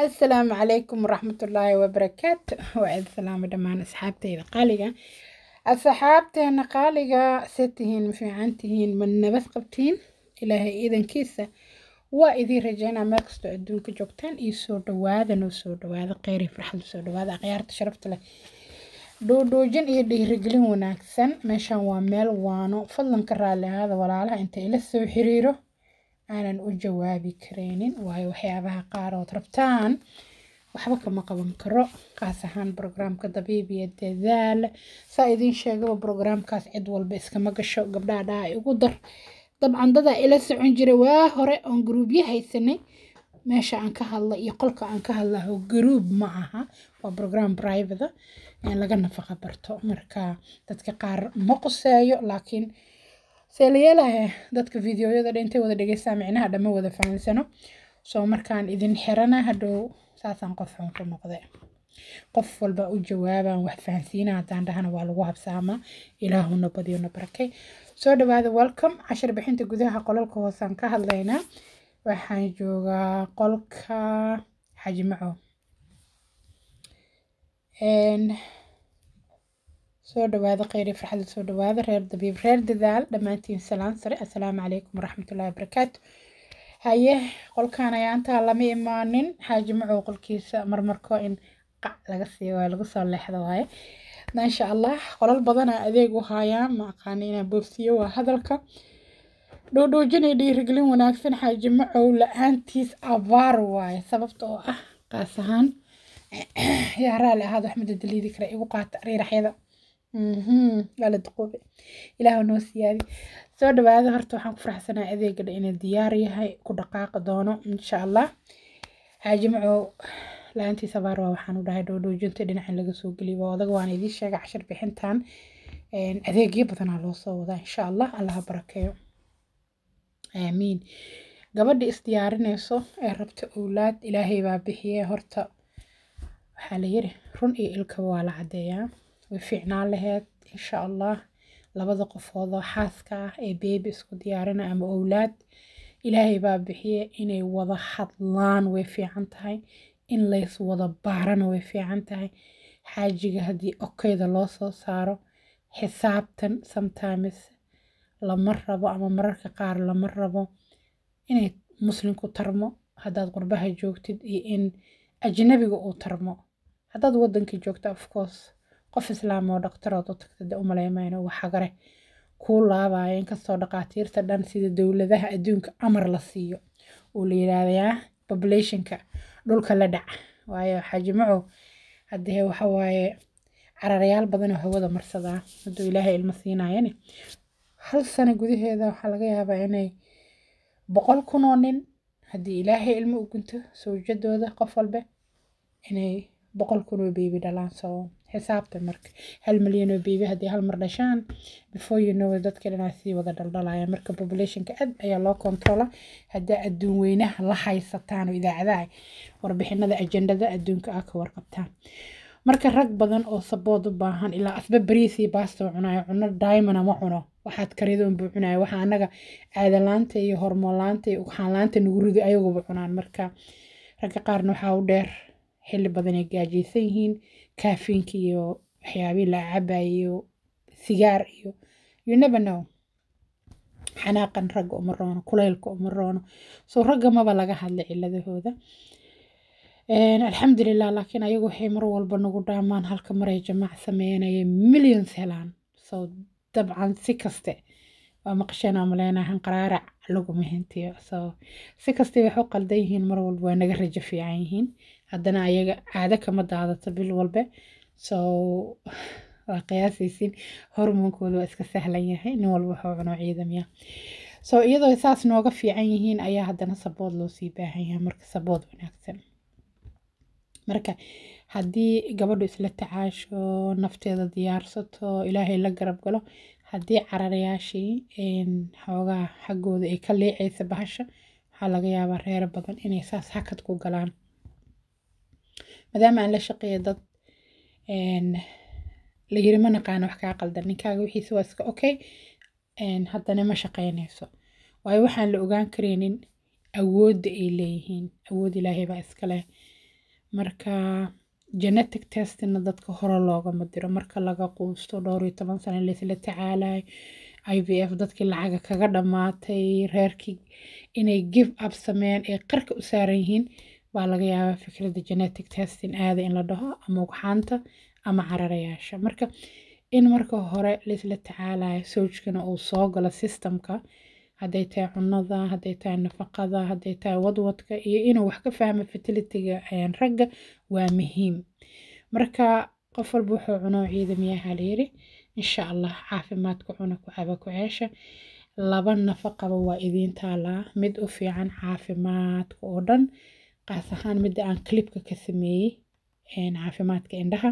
asalaamu calaykum waraxmatullaahi wabarakaatu waciid salaamo dhammaan asxaabteyda qaaliga asxaabteena qaaliga se tihiin ma fiican tihiin ma nabad qabtiin ilaahay iidankiisa waa idiin rajeynaa meel kastoo adduunka joogtaan iyo soo dhawaada noo soo dhawaada kheyri farxadu soo dhawaada akhyaarta sharafta leh dhuudhuujin iyo dhiirigelin wanaagsan meeshaan waa meel waano fadlanka raalli ahaada walaalaha inta ila soo xiriiro aanan u jawaabi kareynin waayo waxyaabaha qaarood rabtaan waxba kama qaban karo qaas ahaan brograamka dabiibiya dadaal saa idiin sheegaba brograamkaas cid walba iskama gasho gabdhaha dhaha igu dar dabcan dadaa ila socon jira waa hore oon garuubyo haysanay meesha aan ka hadla iyo qolka aan ka hadlaho garuub ma aha waa brogram brivada laga nafaqa barto marka dadka qaar ma quseeyo laakiin seelayaalaha dadka videoyada intay wada dhegeystaa micnaha dhama wada fahansano soo markaan idin xirana hadhow saasaan qof xun ku noqda qof walba u jawaabaan wax fahansiina haddaan dhahana waa lagu habsaamaa ilaahuna badiyona barakay soo dhawaada welcome cashar bixinta gudaha qolalka hoosaan ka hadlaynaa waxaan joogaa qolka xajmaco soo dhawaada kheyri farxada soo dhawaada reer dabiib reer dadaal dhammaantiin salaan sare assalaamu calaykum waraxmatullahi wabarakaatu haye qolkan ayaa intaa lama imaanin xaaji macow qolkiisa marmarkoo in qac laga siiyo waa lagu soo leexda waaye insha allah qolal badana adeeg u haayaan ma aqaana inaa boobsiyo waa hadalka dhuudhuujinay dhiirigelin wanaagsan xaaji macow la-aantiis abaar waaye sababta ah qaas ahaan yaaraa ahaad wax madadaliidi kara igu qaata riiraxyada waa la ilaah noo siyaadi soo dhawaada horta waxaan ku faraxsanaa adeegadha inuu diyaar yahay ku dhaqaaqi doono insha allah haajimco la-aantii sabaar waa waxaan u dhahay dhoodhoojinta dhinacan laga soo geliyo waa odaga waan idiin sheegay cashir bixintan adeegyo badanaa loo soo wadaa insha allah allaha barakeeyo aamiin gabadha isdiyaarinayso ee rabta owlaad ilaahay baa bixiye horta waxaa la yiri run iyo ilkaba waa la cadeeyaa way fiicnaan laheyd insha allah labada qofoodoo xaaska ah ee beebi isku diyaarina ama owlaad ilaahay baa bixiye inay wada hadlaan way fiican tahay in lays wada baarana way fiican tahay xaajiga haddii okeyda loo soo saaro xisaabtan sometimes lama rabo ama mararka qaar lama rabo inay muslimku tarmo haddaad qurbaha joogtid iyo in ajnabiga uu tarmo haddaad wadanka joogto afcourse qof islaam oo dhakhtarood u tagta de umaleymayno waxagare kuu laabaayo inkastoo dhaqaatiirta dhan sida dowladaha adduunka amar la siiyo oo la yiraahdayaa populationka dhulka la dhac waayo xaajimaco haddee waxa waaye cararayaal badanoo hawada marsadaa ah, hadduu ilaahay ilmo siinaayane hal sano gudaheeda waxaa laga yaabaa inay boqol kun oo nin haddii ilaahay ilmo u gunto sawjadooda qof walbe inay boqol kun oo beebi dhalaan soo xisaabta marka hal milyan oo beybi haddii hal mar dhashaan before you know dadka dhanaa sii wada dhaldhalaya marka populationka aad ayaa loo kontrola haddaa adduun weynaha la haysataan oo idaacadaha warbixinada ajendada adduunka ah ka warqabtaan marka rag badan oo sabood u baahan ilaa asba bariisii baastoo cunayo cuno daimana ma cuno waxaad karidoon buu cunaya waxa anaga aadalaanta iyo hormoolaanta iyo uxaanlaanta nagu rido ayaguba cunaan marka ragga qaarna waxaa u dheer xilli badanay gaajaysan yihiin kaafinka iyo waxyaabihi la cabayo sigaar iyo you never know xanaaqan ragga uma roono kuleylka uma roono so ragga maba laga hadla ciladahooda alxamdulilah laakiin ayagu waxay mar walba nagu dhaamaan halka maray jamaac sameynaya millions helaan so dabcan si kaste waa maqasheen aan maleynahan qaraarac laguma hintiyo so si kaste waxay u qaldan yihiin mar walba waa naga rajo fiican yihiin haddana ayaga caado kama daadato bil walbe so waa qiyaasaysiin hormoonkooda waa iska sahlan yahay nin walba waxuu cuno ciidamya so iyadoo saas nooga fiican yihiin ayaa haddana sabood loosii baahan yahay marka sabood wanaagsan marka haddii gabadhu isla tacaasho nafteeda diyaarsato ilaahay la garab galo haddii cararayaashii xoogaa xaggooda ay ka leecaysa bahasha waxaa laga yaabaa reer badan inay saas hakad ku galaan maadaama aan la shaqeeyo dad la yiri ma naqaano wax kaa qaldan ninkaaga wixiisa waa iska okay haddana ma shaqaynayso waayo waxaan la ogaan karaynin awoodda ay leeyihiin awood ilaahay baa iskaleh marka genetic testina dadka hore loogama diro marka laga quusto dhowr iyo toban sane laysla tacaalay i v f dadkii lacaga kaga dhammaatay reerkii inay give up sameeyaan ay qarka u saaran yihiin baa laga yaabaa fikrada genetic testing aada in la dhaho ama ugxaanta ama cararayaasha marka in marka hore laisla tacaalayo sawjkana uu soo galo systemka hadday tahay cunada hadday tahay nafaqada hadday tahay wadwadka iyo inuu wax ka fahmo fertilitiga ragga waa muhiim marka qof walba wuxuu cuno ciidamiyaha yiri insha allah caafimaadka cuna ku caba ku ceesha laba nafaqaba waa idiin taalaa mid u fiican caafimaadka oo dhan qaas ahaan mida aan clibka ka sameeyey caafimaadka indhaha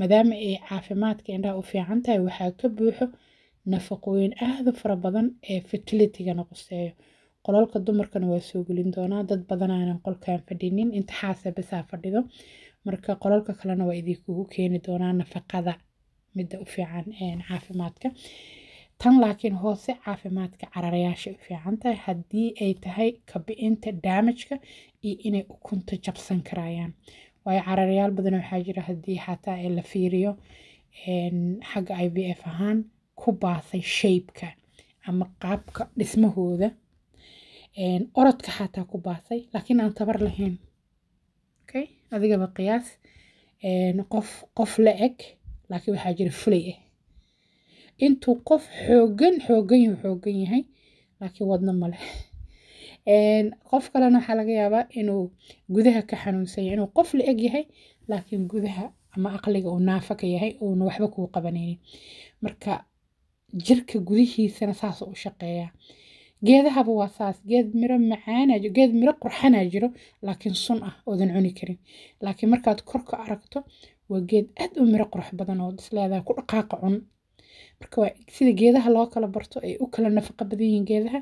maadaama ay caafimaadka indhaha u fiican tahay waxaa ka buuxo nafaqooyin aada fara badan ee fertilitigana quseeyo qololka dumarkana waa soo gelin doonaa dad badanaanan qolkaan fadhinin intaxaasa basaa fadhido marka qololka kalena waa idinkugu keeni doonaa nafaqada midda u fiican caafimaadka tan laakiin hoose caafimaadka cararayaasha u fiican tahay haddii ay tahay kabicinta daamajka iyo inay ukunta jabsan karayaan waayo cararayaal badana waxaa jira haddii xataa la fiiriyo xagga i b f ahaan ku baasay shaybka ama qaabka dhismahooda orodka xataa ku baasay laakiin aan tabar lahayn okay adigaba qiyaas qof qof la eg laakiin waxaa jira fulay ah intuu qof xoogan xoogan xoogan yahay laakiin wadno male qof kalena waxaa laga yaabaa inuu gudaha ka xanuunsanya inuu qof la eg yahay laakiin gudaha ama aqliga uu naafa ka yahay uuna waxba kuu qabanaynin marka jirka gudihiisana saas u shaqeeyaa geedahaba waa saas geed miro macaanaa geed miro qurxanaa jiro laakiin sun ah oodan cuni karin laakiin markaad korka aragto waa geed aad u miro qurux badan oo isleedahay ku dhaqaaqa cun marka waa sida geedaha loo kala barto ay u kala nafaqa badan yihiin geedaha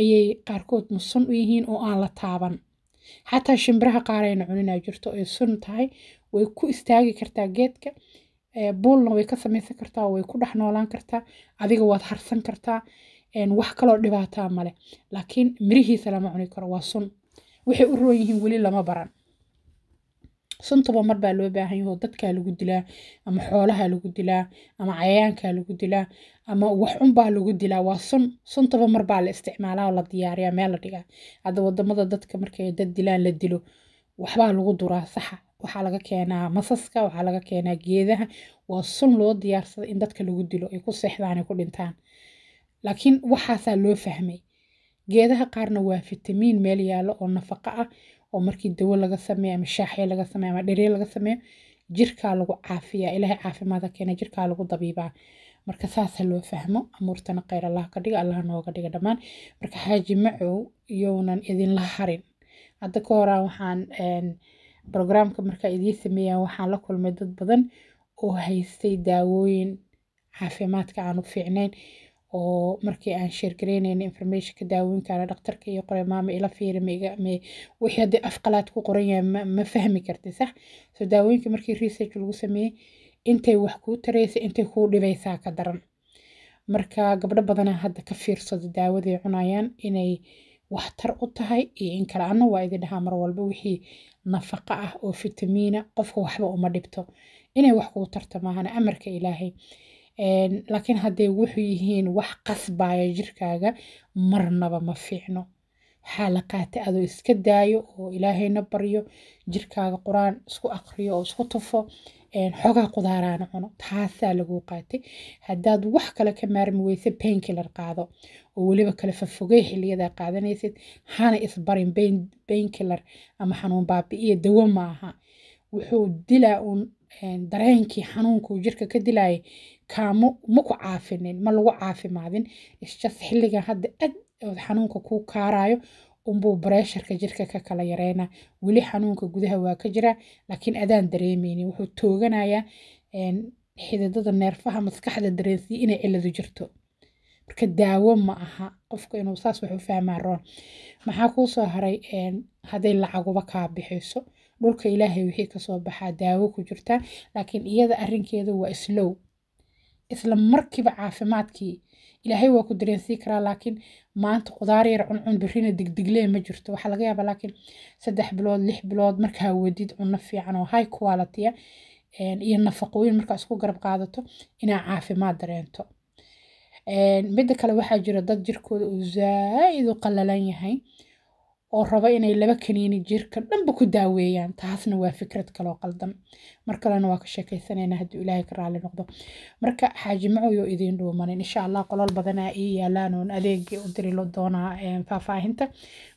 ayay qaarkood nusan u yihiin oo aan la taaban xataa shimbiraha qaar cuninaa jirto ay sun tahay way ku istaagi kartaa geedka e, buulna way ka samaysan kartaa way ku dhex noolaan kartaa adiga waad harsan kartaa wax kaloo dhibaataa male laakiin mirihiisa lama cuni karo waa sun waxay u roon yihiin weli lama baran suntaba marbaa loo baahanyaho dadkaa lagu dilaa ama xoolaha lagu dilaa ama cayayaankaa lagu dilaa ama wax unbaa lagu dilaa waa sun suntaba marbaa la isticmaalaa oo la diyaariyaa meel la dhigaa hadda wadamada dadka markay dad dilaan la dilo waxbaa lagu duraa saxa waxaa laga keenaa masaska waxaa laga keenaa geedaha waa sun loo diyaarsada in dadka lagu dilo ay ku seexdaan ku dhintaan laakiin waxaasaa loo fahmay geedaha qaarna waa fitamiin meel yaalo oo nafaqa ah oo markii dawo laga sameeyo ama shaaxya laga sameeyo ama dherye laga sameeyo jirkaa lagu caafiya ilaahay caafimaada keena jirkaa lagu dabiibaa marka saasa loo fahmo amuurtana kheyr allah ka dhiga allah nooga dhiga dhammaan marka xaaji macow younan idinla harin hadda ka horaa waxaan brograamka markaa idiin sameeya waxaan la kulmay dad badan oo haystay daawooyin caafimaadka aanu fiicnayn oo markii aan sheergareynayna informationka daawooyinkaana dhakhtarka iyo qoray maama ila fiiri wixii haddii af ku qoran yahay ma fahmi karti sax so daawooyinka markii research lagu sameeyey intay wax kuu taraysa intay kuu dhibaysaa ka daran marka gabdho badanaa hadda ka fiirsada daawaday cunayaan inay waxtar u tahay iyo in kale anna waa idin dhahaa mar walba wixii nafaqo ah oo fitamiina qofka waxba uma dhibto inay wax kuu tarta maahana amarka ilaahay laakiin haday wuxuu yihiin wax qasbaya jirkaaga marnaba ma fiicno waxaa la qaata adoo iska daayo oo ilaahayna baryo jirkaaga qur-aan isku akriyo oo isku tufo xogaa qudaaraana cuno taasaa laguu qaatay haddaad wax kale ka maarmi weysa bainkilar qaado oo weliba kale fafogey xiliyadaa qaadanaysid hana isbarin bainkilar ama xanuun baabi'iya dawo maaha wuxuu dilaa uun dareenkii xanuunkuu jirka ka dilaya kaamo maku caafinin ma lagu caafimaadin isjus xilligan hadda ad xanuunka kuu kaarayo unbuu bareesharka jirka ka kala yareena weli xanuunka gudaha waa ka jira laakiin adaan dareemeynin wuxuu tooganayaa xididada neerfaha maskaxda dareensiya inay ciladu jirto marka daawo ma aha qofka inuu saas wax fahmaa roon maxaa kuu haray hadday lacaguba kaa bixiyso dhulka ilaahay wixii kasoo baxaa daawo ku jirtaa laakiin iyada arinkeeda waa slow isla markiiba caafimaadkii ilaahay waa ku dareensii karaa laakiin maanta khudaar yar cuncun birina digdiglee ma jirto waxaa laga yaaba laakiin saddex bilood lix bilood markaa wadid cunno fiican oo high quality ah, eh, iyo nafaqooyin markaa isku garab qaadato inaa caafimaad dareento eh, midda kale waxaa jira dad jirkooda uu zaaid u qalalan yahay oo rabo inay laba kaniini jirka dhanba ku daaweeyaan taasna waa fikrad kaloo qaldan mar kalena waa ka sheekaysanayna haddii ilaahay ka raali noqdo marka xaaji macowyoo idiin dhuumanin insha allah qolol badanaa ii yaalaan oon adeegii u diri doonaa faahfaahinta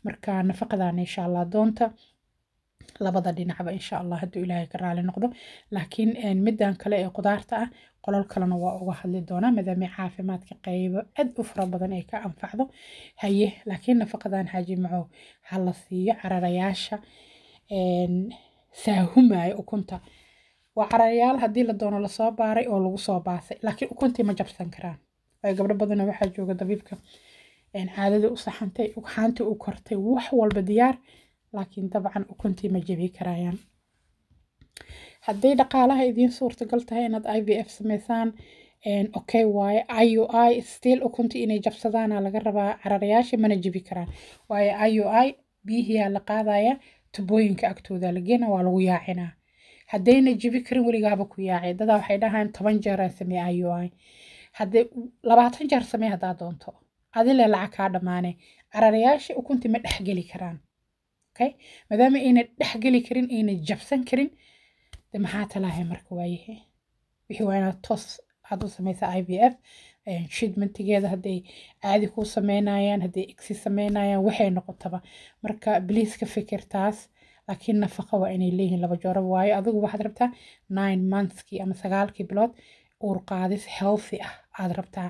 marka nafaqadaana insha allah doonta labada dhinacba insha allah hadduu ilaahay ka raali noqdo laakiin midan kale ee qudaarta ah qolol kalena waa uga hadli doonaa maadaama caafimaadka qaybo aad u fara badan ay ka anfacdo haye laakiin nafaqadan xaaji macow ha la siiyo cararayaasha saahumaya ukunta waa cararayaal haddii la doono lasoo baaray oo lagu soo baasay laakiin ukuntii ma jabsan karaan waayo gabdho badanna waxaa jooga dabiibka caadadii u saxantay ugxaantii u kortay wax walba diyaar laakiin dabcan ukuntii ma jebi karayaan hadday dhaqaalaha idiin suurtagal tahay inaad i v f sameysaan okay waaye i u i still ukuntii inay jabsadaana laga rabaa cararayaasha mana jebi karaan waayo i u i biyihiyaa la qaadaya tubooyinka agtooda lageena waa lagu yaacinaa haddayna jebi karin weligaaba ku yaaci dadaa waxay dhahaan toban jeeraan samee i u i hadday labaatan jeer samee haddaa doonto adile lacag kaa dhammaane cararayaasha ukuntii ma dhexgeli karaan okay maadaama ayna dhexgeli karin ayna jabsan karin de maxaa talaahay marka waayahe wixii waa inaad toos aad samaysa i v f shidmantigeeda hadday caadi kuu sameynayaan hadday egsi sameynayaan waxay noqotaba marka bliis ka laakiin nafaqa waa inay leeyihiin laba jooraba waayo adigu waxaad rabtaa nine monthskii ama sagaalkii bilood uur qaadis healthy ah aad rabtaa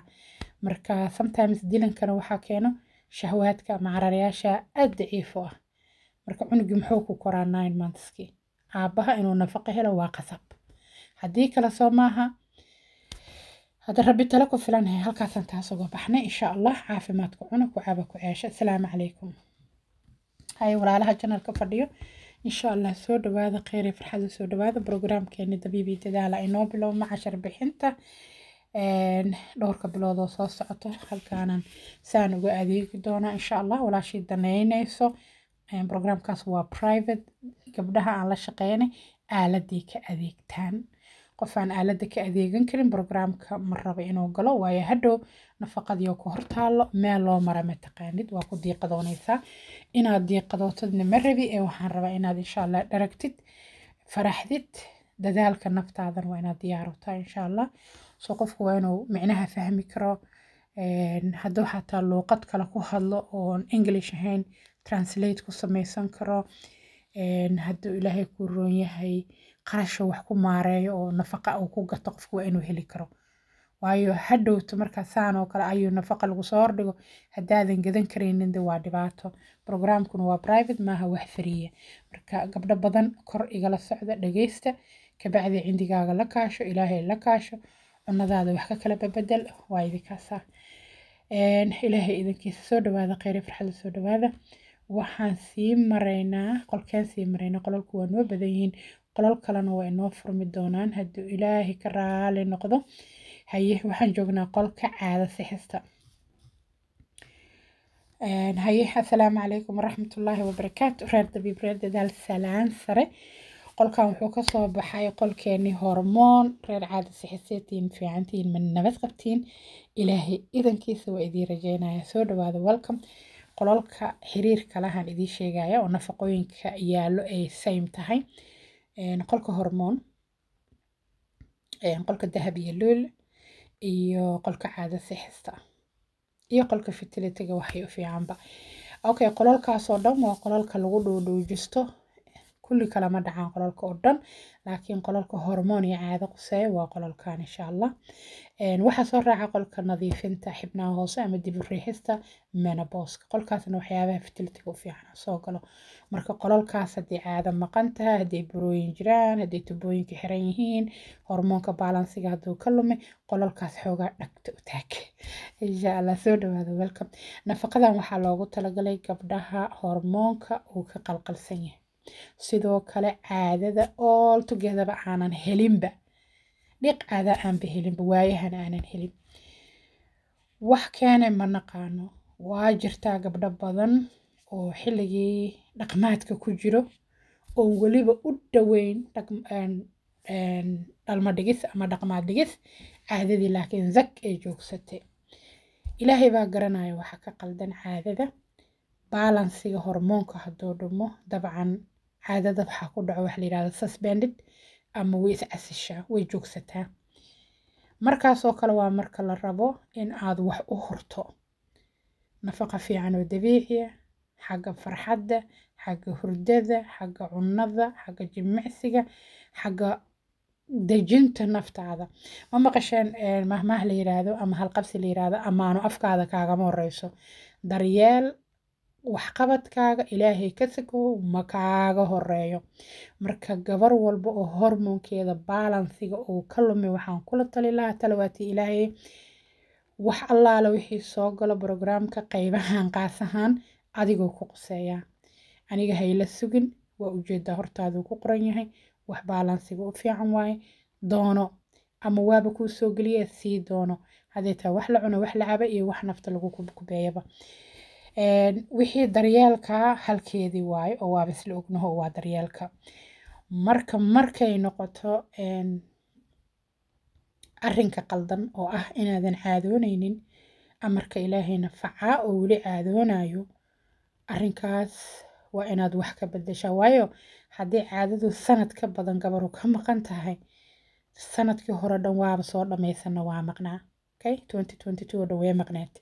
marka sometimes dilankana waxaa keeno shahwaadka ama cararayaasha aad daciifu ah marka cunugi muxuu ku koraa nine monthskii aabbaha inuu nafaqo helo waa qasab haddii kale soo maaha hadda rabbi tale ku filan hay halkaasaan kaasooga baxnay insha allah caafimaadka cuna ku caaba ku ceesha asalaamu calaykum hay walaalaha janal fadhiyo insha allah soo dhawaada kheyr farxada soo dhawaada brograamkeeni dabiibi dadaala inoo bilowma cashar bixinta dhowrka bilood oo soo socoto halkaanan saan uga adeegi doonaa insha allah walaashii daneynayso programkaas waa private gabdhaha aan la shaqeynay aaladay ka adeegtaan qof aan ka adeegan karin programka ma raba inuu galo waayo hadhow nafaqadiio ku hortaalo meel loo mara mataqaanid waa ku diiqadoonaysaa inaad diiqadootadna ma rabi ee waxaan rabaa inaad insha allah dharagtid faraxdid dadaalka naftaadan waa inaad diyaarowtaa insha allah soo qofku waa inuu micnaha fahmi karo hadduu xataa luuqad kale ku hadlo oon english ahayn translate ku sameysan karo haduu ilaahay ku roon yahay qarasha wax ku maareeyo oo nafaqa uu ku gato qofku waa inuu heli karo waayo hadhowto markaa saan oo kale ayuu nafaqa lagu soo hordhigo hadaadan gadan karaynin waa dhibaato programkuna waa private maaha wax fariya marka gabdho badan kor igala socda dhageysta kabacdi cindigaaga la kaasho ilaahay la kaasho cunadaada wax ka kala babedel waa idinkaasa ilaahay idinkiisa soo dhawaada kheyr farxada soo dhawaada waxaan sii maraynaa qolkeen sii maraynaa qololku waa noo badan yihiin qolal kalena waa inoo furmi doonaan hadduu ilaahay ka raali noqdo haye waxaan joognaa qolka caada sixista haye assalaamu calaykum waraxmatullaahi wabarakaatu reer reer dadaal salaan sare qolkan wuxuu kasoo baxay qolkeeni hormoon reer caada sixiseetiin fiicantiin ma nabad qabtiin ilaahay idankiisa waa idiin rajeynaya soo dhawaada welcome qololka xiriirka lahan idiin sheegaya oo nafaqooyinka yaallo ay same tahay qolka hormoon qolka dahab iyo luul iyo qolka caada sixista iyo qolka fitilitiga waxay u fiicanba okay qololkaasoo dhan waa qololka lagu dhuudhuujisto kulli kalama dhacaan qololka oo dhan laakiin qololka hormoon iyo caado quseeya waa qolalkan insha allah waxaa soo raaca qolka nadiifinta xibnaha hoose ama dibriixista menabooska qolkaasna waxyaabaha fitiltiga u fiican soo galo marka qolalkaas haddii caado maqan tahay hadday burooyin jiraan hadday tubooyinka xiran yihiin hormoonka baalansiga hadduu ka lume qolalkaas xoogaa dhagta u taag insha allah soo dhawaada welcome nafaqadan waxaa loogu talagalay gabdhaha hormoonka uu ka qalqalsan yahay sidoo kale caadada all togethaba aanan helinba dhiq caada aanba helinba waayahan aanan helin wax keene ma naqaano waa jirtaa gabdho badan oo xilligii dhaqmaadka ku jiro oo weliba u dhaweyn dhalmo dhigis ama dhaqmaad dhigis caadadii laakiin zag ay joogsatay ilaahay baa garanaya waxa ka qaldan caadada baalansiga hormoonka hadoo dhumo dabcan caadada waxaa ku dhaco wax layidhahda suspended ama way is casishaa way joogsataa markaasoo kale waa marka la rabo in aad wax u hurto nafaqa fiican oo dabiiciya ah, xagga farxadda xagga hurdada xagga cunnada xagga jimicsiga xagga dejinta naftaada ma maqasheen eh, mahmaah la yiraahdo ama halqabsi la yiraahdo amaano afkaada kaagama horeyso daryeel waxqabadkaaga ilaahay ka tago makaaga horeeyo marka gabar walba oo hormoonkeeda baalansiga uu ka lumay waxaan kula tali lahaa talawaati ilaahay wax allaala wixii soo galo brograamka qaybahan qaas ahaan adigoo ku quseeyaa aniga hayla sugin waa ujeeda hortaaduu ku qoran yahay wax baalansiga u fiican waaye doono ama waaba kuu soo geliyaa sii doono haddee wax la cuno wax la caba iyo wax nafta lagu kubkubeeyaba wixii daryeelka halkeedii waayo oo waaba isla ognaho oo waa daryeelka marka markay noqoto arinka qaldan oo ah inaadan caadoonaynin amarka ilaahayna facaa oo weli caadoonayo arinkaas waa inaad wax ka beddeshaa waayo haddii caadadu sanad ka badan gabaru ka maqan tahay sanadkii hore dhan waaba soo dhamaysana waa maqnaa okay twenty twenty two oo dhan way maqneed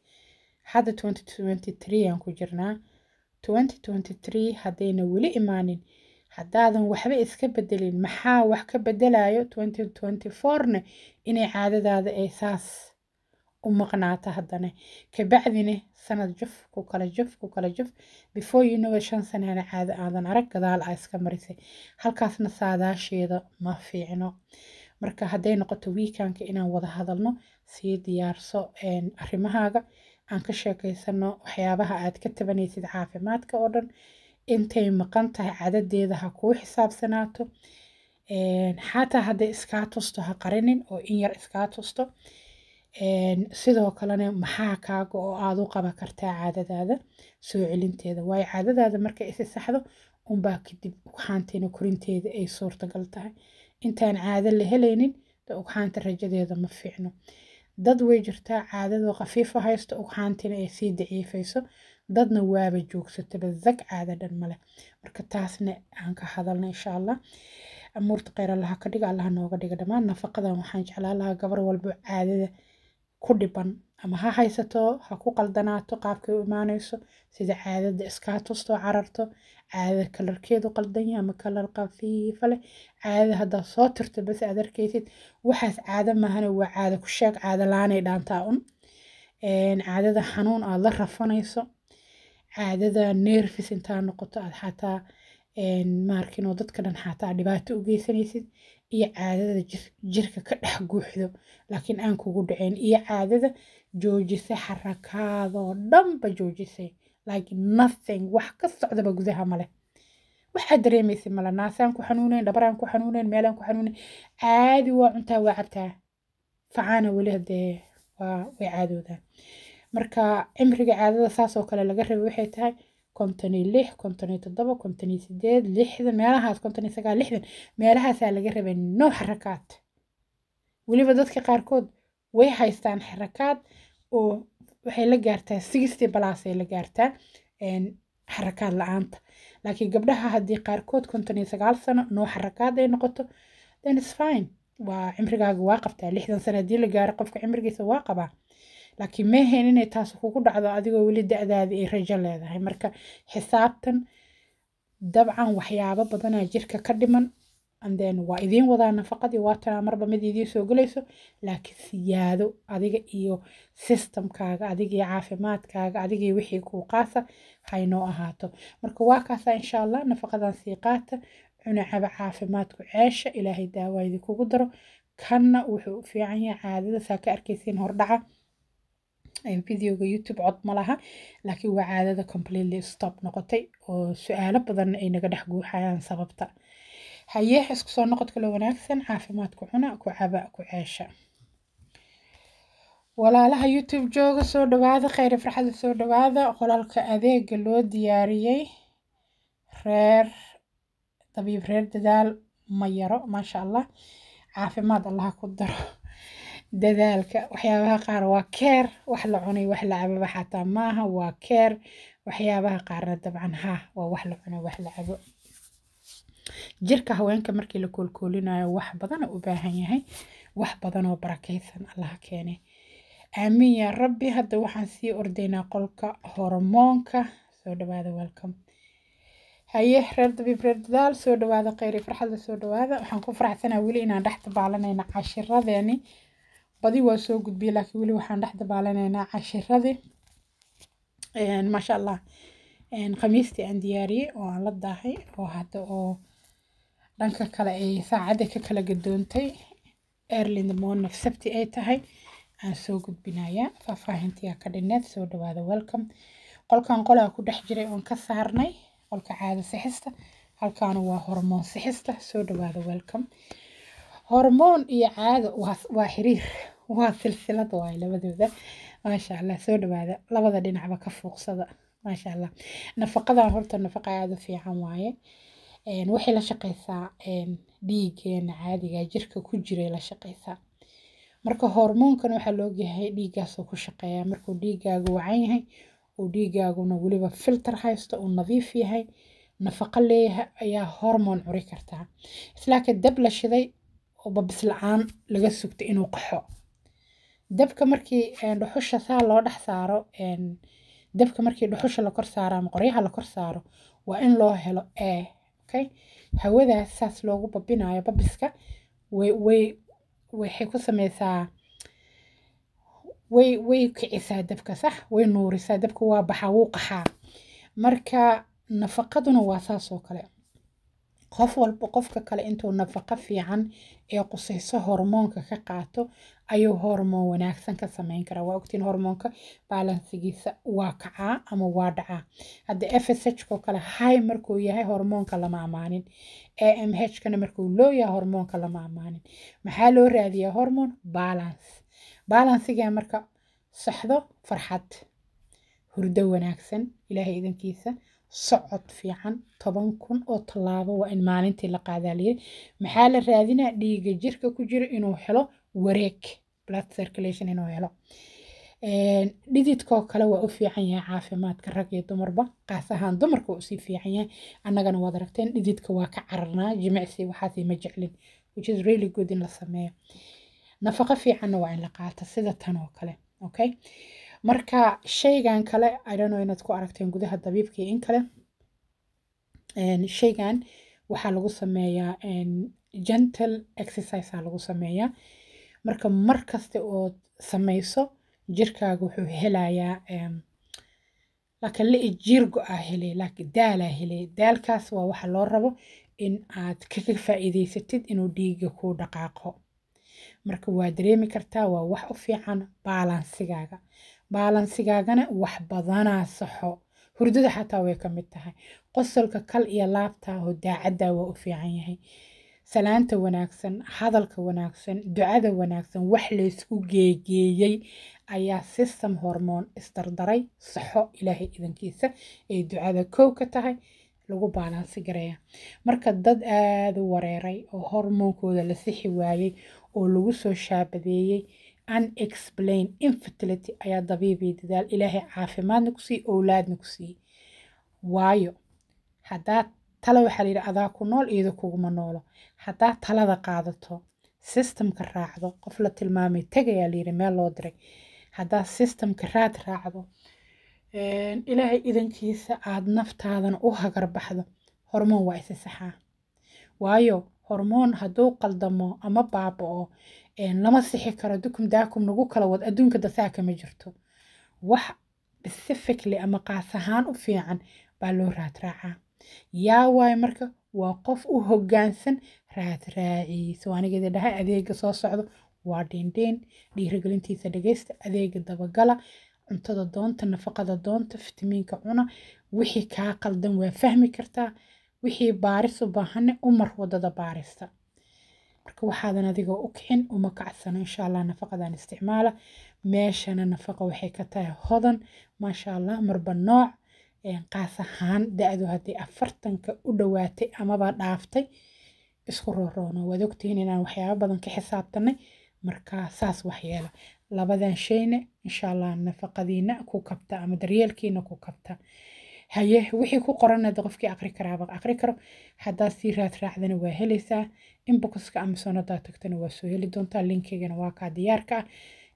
hadda aan ku jirnaa haddayna weli imaanin haddaadan waxba iska bedelin maxaa wax ka bedelayo na inay caadadaada ay saas u maqnaato haddana kabacdina sanad jaf ku kala jaf ku kala jaf before you know shan sanana caada aadan arag gadaal aa iska marisay halkaasna saadaasheeda ma fiicno marka hadday noqoto wiikanka inaan wada hadalno sii diyaarso arrimahaaga aan ka sheekaysano waxyaabaha aad ka tabanaysid caafimaadka oo dhan intay maqan tahay cadadeeda ha kuu xisaabsanaato xataa hadday iskaa tusto ha qarinin oo in yar iskaa tusto sidoo kalena maxaa kaaga oo aad u qaban kartaa caadadaada soo celinteeda waayo caadadaada markay isi saxdo unbaa kadib ugxaanteena korinteeda ay suurtagal tahay intaan caado la helaynin de ugxaanta rajadeeda ma fiicno dad way jirtaa caadadoo khafiifo haysto ugxaantina ay sii daciifayso dadna waaba joogsatada zag caada dhan male marka taasna aan ka hadalna insha allah amuurta kheyr allaha ka dhiga allaha nooga dhiga dhammaan nafaqadan waxaan jeclaa lahaa gabar walbo caadada ku dhiban ama ha haysato ha ku qaldanaato qaabkay u imaanayso sida caadada iskaa tustoo cararto caadada kalarkeedu qaldanya ama kalar qafiifa leh caadada haddaad soo tirto bas aad arkaysid waxaas caado maahane waa caado ku sheeg caado laanay dhaantaa un caadada xanuun aad la rafanayso caadada neerfis intaa noqoto aad xataa maarkinoo dadka dhan xataa dhibaato u geysanaysid iyo caadada jirka ka dhex guuxdo laakiin aan kugu dhacayn iyo caadada joojisay xarakaadoo dhanba joojisay laakiin nothing wax ka socdaba gudaha maleh waxaad dareemaysay male naasaan ku xanuuneyn dhabaraan ku xanuuneyn meelaan ku xanuuneyn caadi waa cuntaa waa cabtaa facaana weli hadee way caadoodaan marka cimriga caadada saasoo kale laga rabay waxay tahay konton lix konton iyo toddoba sideed lixdan meelahaas konton sagaal lixdan meelahaasaa laga rabay no xarakaad weliba dadka qaarkood way haystaan xarakaad oo waxay la gaartaa sixty plus ay la gaartaa xarakaad la-aanta laakiin gabdhaha haddii qaarkood konton iyo sagaal sano noo xarakaad ay noqoto then is fine waa cimrigaaga waa qabtaa lixdan sano haddii la gaaro qofka cimrigiisa waa qabaa laakiin meeheen inay taas kugu dhacdo adigoo weli da-daadii ay rajo leedahay marka xisaabtan dabcan waxyaabo badanaa jirka ka dhiman anden waa idiin wadaa nafaqadii waatanaa marba mid idiin soo gelayso laakiin siyaado adiga iyo sistamkaaga adiga caafimaadkaaga adiga wixii kuu qaasa haynoo ahaato marka waa kaasaa insha allah nafaqadan sii qaata cunacaba caafimaadku ceesha ilaahay daawaa idinkugu daro kanna wuxuu u fiican yahay caadada saa ka arkaysiin hordhaca videoga youtube cod ma laha laakiin waa caadada completely stop noqotay oo su-aalo badanna ay naga dhex guuxayaan sababta hayeex isku soo noqod kaloo wanaagsan caafimaad ku cuna ku caba ku ceesha walaalaha youtube jooga soo dhawaada kheyre farxada soo dhawaada qolalka adeega loo diyaariyey reer dabiib reer dadaal ma yaro maasha allah caafimaad allah ku daro dadaalka waxyaabaha qaar waa keer wax la cunay wax la cababa xataa maaha waa keer waxyaabaha qaarna dabcan haa waa wax la cunay wax la cabo jirka haweenka markii la koolkoolinayo wax badan u baahan yahay wax badanoo barakeysan allah keene aamin yaa rabbi hadda waxaan sii ordaynaa qolka hormoonka soo dhawaada welcome haye reer dabiib soo dhawaada kheyri farxadla soo dhawaada waxaan ku faraxsanaa weli inaan dhex dabaalanayna cashiradeeni badi waa soo gudbiyay laakiin weli waxaan dhex dabaalanaynaa cashiradii maasha allah khamiistii aan diyaariyey oo aan la daahay oo hadda oo dhanka kale ay saacadda ka kala gadoontay early in the morning of sabti ay tahay aan soo gudbinayaa faahfaahintii ka dhineed soo dhawaada welcome qolkan qolaa ku dhex jiray oon ka saarnay qolka caada sixista halkaana waa hormoon sixista soo dhawaada welcome hormoon iyo caada waa xiriir waa silsilad waay labadooda maasha allah soo dhawaada labada dhinacba ka fuuqsada maasha allah nafaqadan horta nafaqa aada u fiican waaye waxay la shaqeysaa dhiigeena caadiga ah, jirka ku jiray la shaqeysaa marka hormoonkan waxaa laogyahay dhiiggaasoo ku shaqeeya markuu dhiiggaagu wacan yahay uu dhiiggaaguna weliba filter haysto uu nadiif yahay nafaqo leeyahay ayaa hormoon curi kartaa islaaka dab la shiday oo babis la-aan laga sugtay inuu qaxo dabka markii dhuxusha saa loo dhex saaro dabka markii dhuxusha la saaro ama qoryaha la saaro waa in loo helo okay hawadaas saas loogu babinayo babiska way waxay ku sameysaa way way kicisaa dabka sax way nuurisaa dabka waa baxaa wuu qaxaa marka nafaqaduna waa saas oo kale qof walba qofka kale intuu nafaqo fiican ee qusayso hormoonka ka qaato ayuu hormoon wanaagsan ka samayn karaa waa ogtiin hormoonka baalansigiisa waa kacaa ama waa dhacaa hadda f s h ko kale high markuu yahay hormoonka lama amaanin a m h kana markuu low yahay hormoonka lama amaanin maxaa loo raadiyaa hormoon balance balansigaa marka saxdo farxad hurdo wanaagsan ilaahay idankiisa socod fiican toban kun oo tallaabo waa in maalintii la qaadaaliyay maxaa la raadinaa dhiiga jirka ku jira inuu helo wareeg blood circulation inuu helo dhididkoo kale waa u fiican yahay caafimaadka rag iyo dumarba qaas ahaan dumarka waa usii fiican yahay annagana waad aragteen dhididka waa ka cararnaa jimicsi waxaasi ma jeclin which is really good in la sameeyo nafaqo fiicanna waa in la qaata sida tan oo kale okay marka shaygan kale idhano inaad ku aragteen gudaha dabiibka iyo in kale shaygan waxaa lagu sameeyaa gentle exercisaa lagu sameeyaa marka mar ood samayso jirkaaga wuxuu helayaa laakiin la jirgo aa helay laakiin daalaa helay daalkaas waa waxa loo rabo in aad kaga faa'iidaysatid inuu dhiiga ku dhaqaaqo marka waa dareemi kartaa waa wax u fiican baalansigaaga baalansigaagana wax badanaa saxo hurdada xataa way ka mid tahay qosolka kal iyo laabtaaho daacaddaa waa u fiican yahay salaanta wanaagsan hadalka wanaagsan ducada wanaagsan wax laysku geegeeyey ayaa system hormoon isdardaray saxo ilaahay idankiisa ay ducada kow ka tahay lagu baalansi garaya marka dad aada u wareeray oo hormoonkooda la sixi waayey oo lagu soo shaabadeeyey unexplain infertility ayaa dabiibay dadaal ilaahay caafimaadna ku siiye owlaadna ku siiye waayo haddaad tale waxaa layidhi adaa ku nool iyada kuguma noolo haddaad talada qaadato sistamka raacdo qof la tilmaamay tegayaa layidhi meel loo diray haddaad sistamka raad raacdo ilaahay idankiisa aad naftaadana u hagarbaxdo hormoon waa isi saxaa waayo hormoon hadduu qaldamo ama baaba-o lama sixi karo dukum daakum nagu kala wad adduunka dasaha kama jirto wax specifically ama qaas ahaan u fiican baa loo raadraacaa yaa waayo marka waa qof u hogaansan raadraaciisa waanigeeda dhahay adeega soo socdo waa dheendheen dhiirigelintiisa dhegeysta adeega dabagala cuntada doonta nafaqada doonta fitamiinka cuna wixii kaa qaldan waa fahmi kartaa wixii baaris u baahanne umar wadada baarista marka waxaadan adigoo u kicin uma kacsano insha allah nafaqadan isticmaala meeshana nafaqa waxay ka tahay hodan maasha allah marba nooc qaas ahaan da-du haddii afartanka u dhowaatay amaba dhaaftay isku rooroono waad ogtihiin inaan waxyaaba badan ka xisaabtanay marka saas waxyeela labadan shayna insha allah nafaqadiina ku kabta ama daryeelkiina ku kabta haye wixii ku qoranna da qofkii aqri karaaba aqri karo haddaad sii raad raacdana waa helaysaa inbokska amazon haddaa tagtana waa soo heli doontaa linkeygana waa kaa diyaarka ah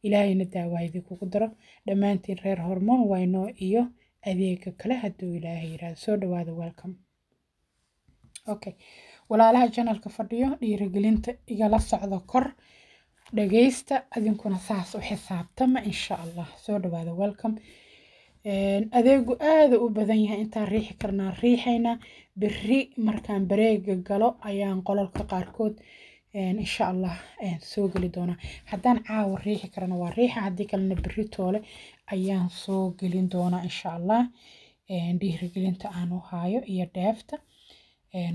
ilaahayna daawaha idinkugu daro dhammaantiin reer hormoon waynoo iyo adeega kale hadduu ilaahay yiraahdo soo dhawaada welcom okay walaalaha janalka fadhiyo dhiirigelinta igala socdo kor dhagaysta adinkuna saas u xisaabtama insha allah soo dhawaada welcome adeegu aad u badan yahay intaan riixi karnaa riixayna berri markaan bareega galo ayaan qololka qaarkood insha allah soo geli doonaa haddaan caawa riixi karana waa riixa haddii kalena berri toole ayaan soo gelin doonaa insha allah dhiirigelinta aan u haayo iyo dheefta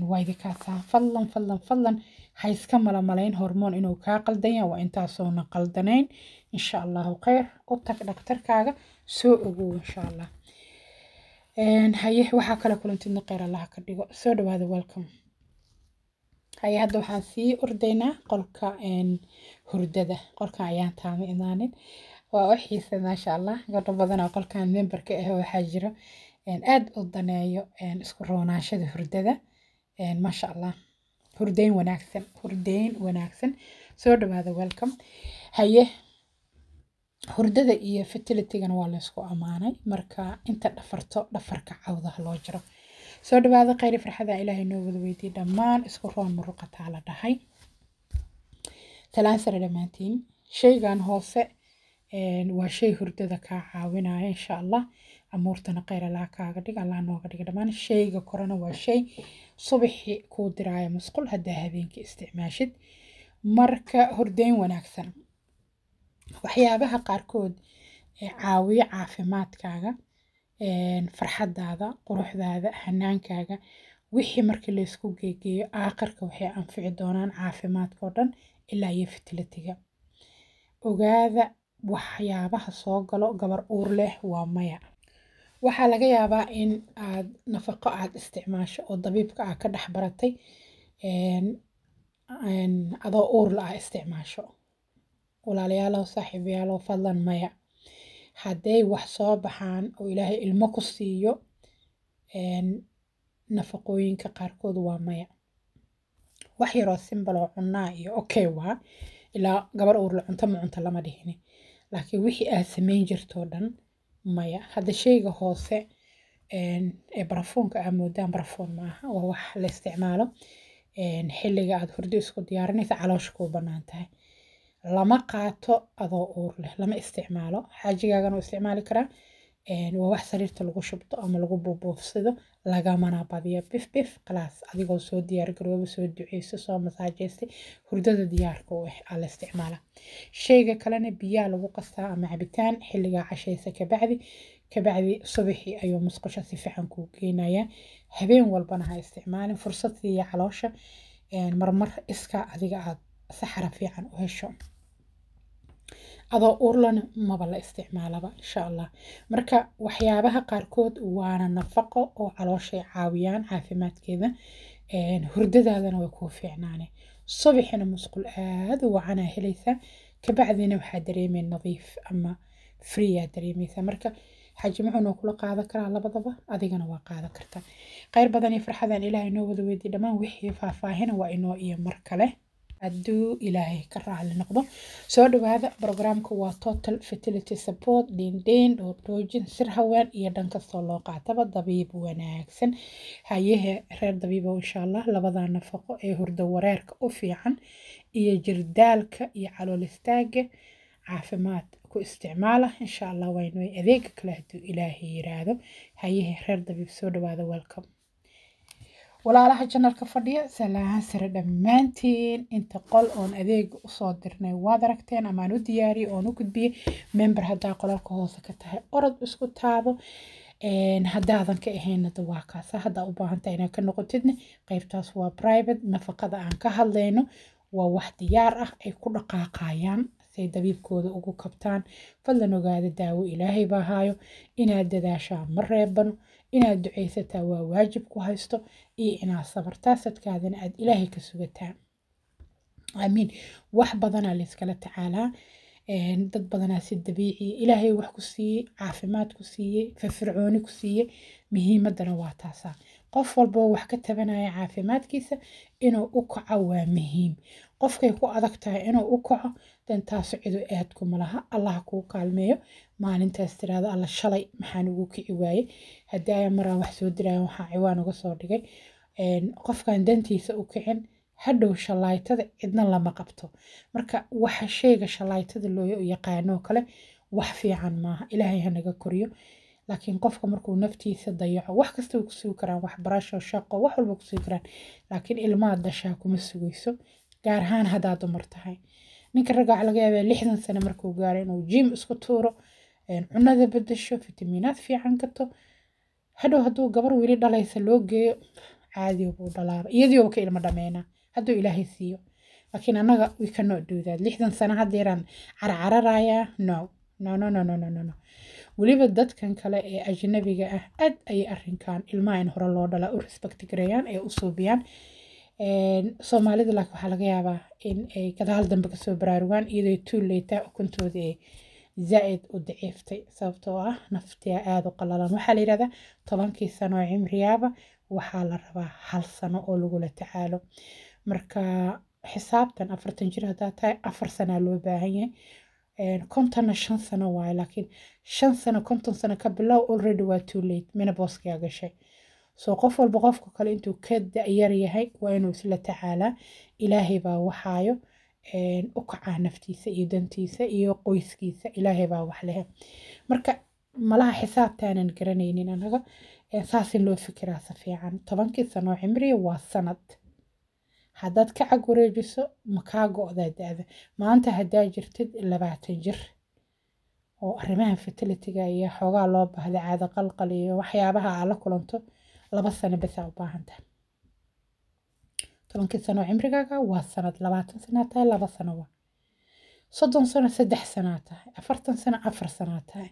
waa fadlan fadlan fadlan ha malamalayn hormoon inuu kaa qaldan waa intaasoonan qaldanayn insha allahu kheyr u tag dhakhtarkaaga soo ogow insha allah haye waxaa kala kulantidna kheyr allaha ka dhigo soo dhawaada welcome haye hadda waxaan sii ordaynaa qolka hurdada qolkan ayaan taamay imaanin waa u xiisa maasha allah gabdho badanoo qolkan memberka ah waxaa jiro aad u daneeyo isku roonaanshada hurdada maasha allah hurdayn wanaagsan hurdayn wanaagsan soo dhawaada welcome haye hurdada iyo fertilitygan waa laysku amaanay marka inta dhafarto dhafarka cawdaha loo jiro soo dhawaada khayri farxada ilaahay noo wada weydiiy dhammaan isku roon muruqataa la dhahay talaasare dhammaantiin shaygan hoose waa shay hurdada kaa caawinaya insha allah amuurtana khayr allah kaaga dhig allah nooga dhiga dhammaan shayga korana waa shay subaxii kuu diraya musqul haddaa habeenkii isticmaashid marka hordeyn wanaagsan waxyaabaha qaarkood ee caawiyo caafimaadkaaga farxadaada quruxdaada hanaankaaga wixii markii laysku geegeeyo aakharka waxay anfici doonaan caafimaadka oo dhan ilaa iyo fitilitiga ogaada waxyaabaha soo galo gabar uur leh waa maya waxaa laga yaabaa in aad nafaqo aad isticmaasho oo dabiibka aad ah ka dhex baratay adoo uurla ah isticmaasho walaalayaalow saaxiibayaalow fadlan maya hadday wax soo baxaan oo ilaahay ilmo ku siiyo nafaqooyinka qaarkood waa maya wax yaroo simbaloo cunaa iyo okay waa ilaa gabar uurla cunto ma cunto lama dhihini laakiin wixii aad sameyn jirtoo dhan maya hadda sheyga hoose ee barafoonka aa moodaan barafoon maaha waa wax la isticmaalo xilliga aad hurdo isku diyaarinaysa caloosha kuu banaan tahay lama qaato adoo uur leh lama isticmaalo xaajigaagana waa isticmaali karaa waa wax sariirta lagu shubto ama lagu buubuufsado lagamana badiyo bif bif khalaas adigoo soo diyaargarooba soo duceyso soo masaajeysta hurdada diyaarka u ah aa la isticmaala sheyga kalena biyaa lagu qastaa ama cabitaan xilligaa cashaysa kabacdi kabacdi subaxii ayuu musqusha si fiican kuu geenayaa habeen walbana ha isticmaalin fursad siiya caloosha marmar iskaa adiga aad saxara fiican u hesho adoo urlana maba la isticmaalaba insha allah marka waxyaabaha qaarkood waana nafaqo oo calooshay caawiyaan caafimaadkeeda hurdadaadana way kuu fiicnaane subaxina musqul aad wacanaa helaysaa kabacdina waxaa dareemay nadiif ama freeyaa dareemaysaa marka xaji muxuu kula qaadan karaa labadaba adigana waa qaadan kartaa kheyr badan iyo farxadan ilaahay noo wada weydiy dhammaan wixii faahfaahina waa inoo iyo mar kale haduu ilaahay ka raali noqdo soo dhawaada brograamka waa total fertility support dindeyn dhoordhoojin sir haween iyo dhan kastoo loo qaataba dabiib wanaagsan hayehe reer dabiibo insha allah labada nafaqo ee hurdo wareerka u fiican iyo jirdaalka iyo calool istaaga caafimaad ku isticmaala insha allah adeega kale haduu ilaahay yiraahdo hayehe reer dabiib soo dhawaada welcome walaalaha janalka fadhiya salaahan sare dhammaantiin inta qol oon adeega usoo dirnay waad aragteen amaan u diyaariyey oon u gudbiyay member haddaa qolalka hoose ka tahay orod isku taabo haddaadan ka ahaynada waa kaasa haddaa u baahanta inaa ka noqotidna qaybtaas waa private nafaqada aan ka hadlayno waa wax diyaar ah ay ku dhaqaaqayaan maaragtay dabiibkooda ugu kabtaan fadlan ogaada daawo ilaahay baa haayo inaad dadaashaa ma reebano inaad ducaysataa waa waajib ku haysto iyo inaad sabartaa sadkaadana aad ilaahay ka sugataa aamiin wax badanaa layskala tacaalaa dad badanaa si dabiiciya ilaahay wax ku siiyey caafimaad ku siiyey firfircooni ku siiyey muhiimadana waa taasaa qof walboo wax ka tabanaya caafimaadkiisa inuu u kaco waa muhiim qofkay ku adag tahay inuu u kaco dantaasu cidu eedku malaha allaha kuu kaalmeeyo maalintaas tiraada alla shalay maxaan ugu kici waayey haddii ayaa maraa wax soo diraayan waxaa ciwaan uga soo dhigay qofkan dantiisa u kicin hadhow shalaaytada cidna lama qabto marka waxa shayga shallaytada loo yaqaanoo kale wax fiican maaha ilaahay hanaga koriyo laakiin qofka markuu naftiisa dayaco wax kasta ku sugi karaan waxbarasho shaqo wax walba ku karaan laakiin ilmaad dhashaa kuma sugayso gaar ahaan haddaad dumar tahay ninka ragga waxaa laga yaabaa lixdan sane markuu gaaro inuu jim isku tuuro cunada bedasho fitamiinaad fiican gato hadhow hadduu gabar weli dhalaysa loo geeyo caadiyo buu dhalaaba iyadiiba ka ilmo dhameyna hadduu ilaahay siiyo laakiin annaga we cannot do lixdan sano haddeeraan carcararayaa no no no no no no no weliba dadkan kale ee ajnabiga ah aad ayay arrinkan ilmaha in hore loo dhalaa u respect gareeyaan ee u suubiyaan soomaalida laakiin waxaa laga yaabaa in ay gadaal dambe kasoo baraarugaan iyadoo tuul leetaa ah ukuntoodi ay zaa'id u daciiftay sababtoo ah naftia aada u qalalan waxaa la yidhahdaa tobankii sano oo cimriyaaba waxaa la rabaa hal sano oo lagula tacaalo marka xisaabtan afartan jir haddaa tahay afar sanaa loo baahan yahay kontonna shan sano waaye laakiin shan sano konton sano ka bilow already waa too late menabooskayaa gashay soo qof walba qofka kale intuu ka da-yar yahay waa inuu isla tacaalaa ilaahay baa waxaayo u kacaa naftiisa iyo dantiisa iyo qoyskiisa ilaahay baa wax lehe marka malaha xisaabtaanan garanaynin anaga saas loo fikiraa si fiican tobankii sano cimriga waa sanad haddaad ka cag wareejiso ma kaa go-daa da-da maanta haddaa jirtid labaatan jir oo arrimahan fatalitiga iyo xoogaa loo baahda caado qalqal iyo waxyaabaha aad la kulanto laba sano besa ubaahantahay tobankii sano cimrigaaga waa sanad labaatan sanaa laba sano waa soddon sano saddex sanaa tahay afartan sano afar sanaa tahay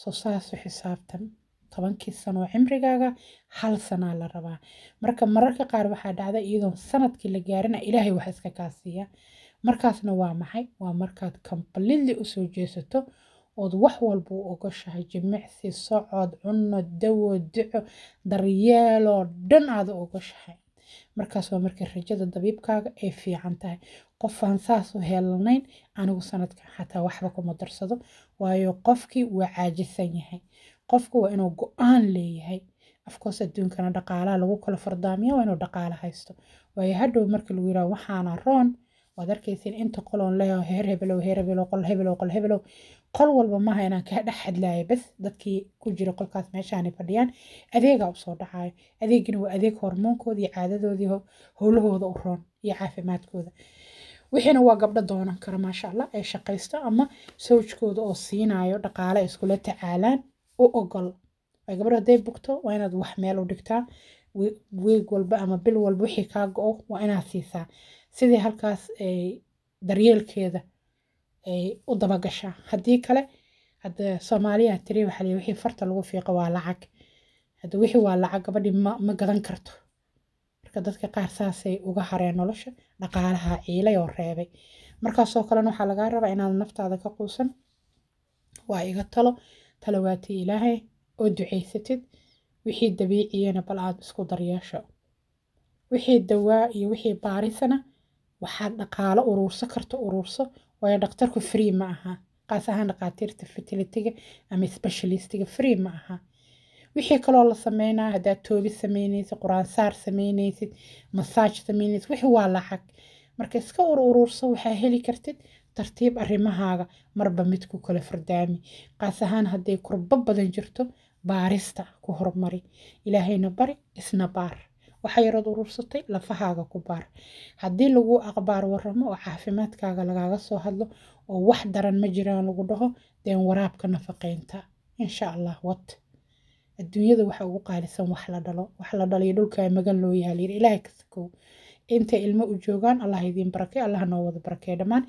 soo saasu xisaabtan tobankii sanoo cimrigaaga hal sanaa la rabaa marka mararka qaar waxaa dhacda iyadoo sanadkii la gaarina ah ilaahay wax iska kaasiiya markaasna waa maxay waa markaad completely usoo jeesato ood wax walba u ogoshahay jimicsi socod cuno dawo duco daryeeloo dhan aad u ogoshahay markaas waa markay rajada dabiibkaaga ay fiican tahay qofaan saas u helanayn anigu sanadkan xataa waxba kuma darsado waayo qofkii waa caajisan yahay qofku waa inuu go-aan leeyahay afkoos adduunkana dhaqaalaha lagu kala fardaamiya waa inuu dhaqaalo haysto waayo hadhow marka lagu yiraha waxaana roon waad arkaysin inta qoloon leeho heer hebelow heer hebelow qol hebelow qol hebelow qol walba maaha inaan kaa dhex hadlaayo bas dadkii ku jira qolkaas meeshaanay fadhiyaan adeegaa usoo dhacayo adeegina waa adeeg hormoonkoodii caadadoodii howlahooda u roon iyo caafimaadkooda wixiina waa gabdho doonan kara maasha allah ee shaqaysto ama sawjkooda oo siinaayo dhaqaale iskula tacaalaan u ogol ay gabdho hadday bugto waa inaad wax meel u dhigtaa weeg walba ama bil walba wixii kaa go-o waa inaad siisaa sidii halkaas eh, daryeelkeeda ay u dabagashaa hadii kale hadda soomaaliya tiri waxaa wixii farta lagu fiiqo waa lacag hadda wixii waa lacag gabadhii ma gadan karto marka dadka qaar saasay uga hareen nolosha dhaqaalaha ciilay oo reebay markaasoo kalena waxaa lagaa rabaa inaad naftaada ka quusan waa iga talo talawaatii ilaahay oo ducaysatid wixii dabiiciyana bal aad isku daryeesho wixii dawaa iyo wixii baarisana waxaad dhaqaalo uruurso karto uruurso waayo dhaktarku free ma aha qaas ahaan dhakhaatiirta fertilityga ama specialistiga free ma aha wixii kaloo la sameynaa haddaad toobi sameynaysid quraansaar sameynaysid masaaj sameynaysid wixii waa lacag marka iska ur waxaa heli kartid tartiib arrimahaaga marba mid ku kala fardaami qaas ahaan hadday kurbo badan jirto baarista ku hormari ilaahayna bari isna baar waxa yarad urursatay lafahaaga ku baar haddii lagu aqbaar waramo oo caafimaadkaaga lagaaga soo hadlo oo wax daran ma jiraan lagu dhaho deen waraabka nafaqeynta insha allah wad adduunyada waxa ugu qaalisan wax la dhalo wax la dhalayo dhulka magan loo yahalyiri ilaahay ka sakow ilmo u joogaan allah idiin barakey allah noo wada barakey dhammaan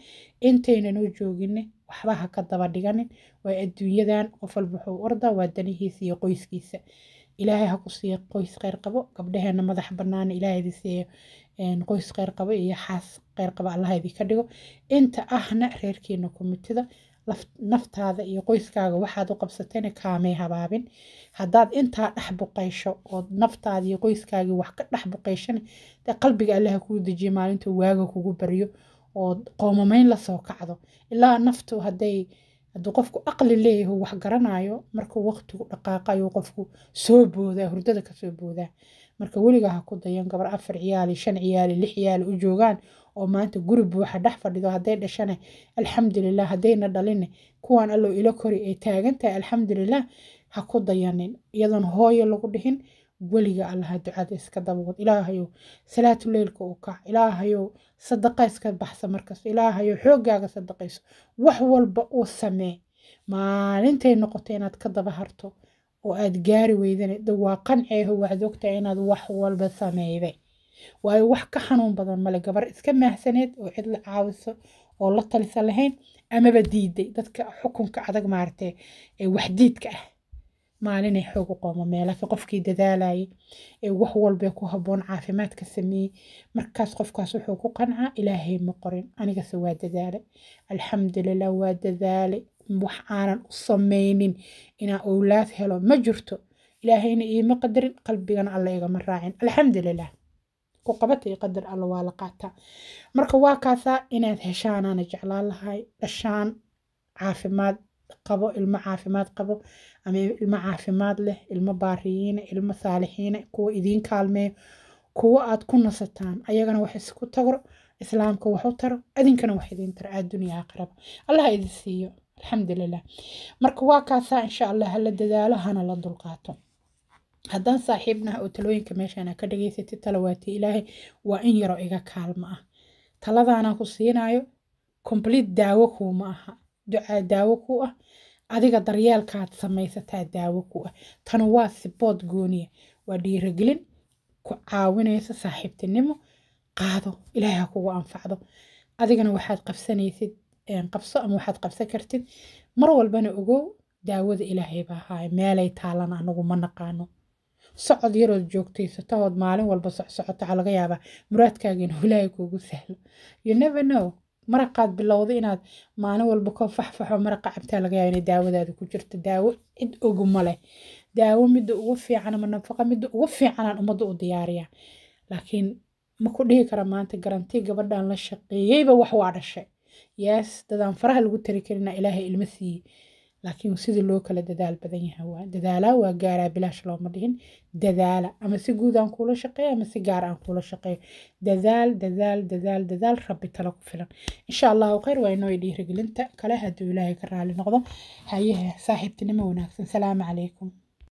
intaynan u jooginne waxba ha ka daba dhiganin waa adduunyadan qof walba wuxuu ordaa waa danihiisa iyo qoyskiisa ilaahay ha ku siiyo qoys kheyr qabo gabdheheena madax banaana ilaahay idin siiyo qoys kheyr qabo iyo xaas kheyr qabo allaha idinka dhigo inta ahna reerkiina kumitida naftaada iyo qoyskaaga waxaad u qabsatayna kaamay habaabin haddaad intaa dhex buqaysho ood naftaada iyo qoyskaagii wax ka dhex buqayshana dee qalbiga allaha kuu dejiyo maalintuu waaga kugu baryo ood qoomamayn lasoo kacdo ilaa naftu hadday hadduu qofku aqli leeyaho wax garanayo markuu waqtigu dhaqaaqa ayuu qofku soo boodaa hurdada kasoo boodaa marka weliga ha ku dayan gabar afar ciyaali shan ciyaali lix ciyaali u joogaan oo maanta guri buuxa dhex fadhido hadday dhashane alxamdulilah hadayna dhaline kuwaan allow ilo kori ay taagan tahay alxamdulilah ha ku dayanin iyadoon hooyo lagu dhihin weliga allaha ducada iska dabawad ilaahayow salaatu leylka u kac ilaahayow sadaqa iska baxsa markasta ilaahayow xoogaaga sadaqayso wax walba uu samee maalintay noqoto inaad ka daba harto oo aad gaari weydan waa qanceeho waxaad ogtahay ah inaad wax walba sameeyday waayo wax ka xanuun badan male gabar iska maahsaneed oo cid la caawiso oo la talisa lahayn amaba diiday dadka xukunka adag maartee ee waxdiidka ah maalinay xoog u qoomamee laakiin qofkii dadaalayay ee wax walbee ku habboon caafimaadka sameeyey markaas qofkaas wuxuu ku qancaa ilaahay ma qorin anigase waa dadaale alxamdulilah waa dadaale wax aanan u samaynin inaa owlaad helo ma jirto ilaahayna iima qadarin qalbigana alla igama raacin alxamdulilah ku qabata qadar alla waa la qaataa marka waa kaasaa inaad heshaanaana jeclaan lahay dhashaan caafimaad qabo ilmo caafimaad qabo ama ilmo caafimaad leh ilmo baariyiina ilmo saalixiina kuwa idiin kaalmeeyo kuwa aad ku nasataan ayagana wax isku tagro islaamka wax taro idinkana wax idiin taro aad duniya allah idin siiyo alxamdulilah marka waa kaasaa insha allah hala dadaalo hana la dulqaato haddaan saaxiibnaha oo talooyinka meeshaana ka dhageysatay talawaati ilaahay waa in yaro iga kaalmo ah taladaanaan ku siinayo complete daawo kuuma aha ducaa daawo ku ah adiga daryeelkaad samaysataa daawo ku ah tanu waa sibood gooniya waa dhiiragelin ku caawinaysa saaxiibtinimo qaado ilaahay ha kugu anfacdo adigana waxaad qabsanaysid qabso ama waxaad qabsan kartid mar walbana ogow daawada ilaahay baa ahaay meelay taalana anagu ma naqaano socod yarood joogtaysatahood maalin walba socsocoto waxaa laga yaabaa muraadkaagiina ilaahay kuugu sahlo you never know maraqaad bilowda inaad maalin walba ka faxfaxo maraqa cabtaa laga yaaba inay daawadaada ku jirto daawo cid ogu maleh daawo midda ugu fiican ama nafaqa midda ugu fiicanaan ummadda u diyaariya laakiin ma ku dhihi kara maanta garantii gabadhaan la shaqeeyeyba wax waa dhashay yaas dadaan faraha lagu tari karinaa ilaahay ilma siiyey laakiin sidii loo kala dadaal badan yahay waa dadaalaa waa gaaraa bilaash looma dhihin dadaala ama si guud aan kuula shaqeeyo ama si gaar aan kuula shaqeeyo dadaal dadaal dadaal dadaal rabbi tala ku filan insha allahu khayr waa inoo dhiirigelinta kale hadduu ilaahay ka raali noqdo hayehe saaxiibtinimo wanaagsan salaamu calaykum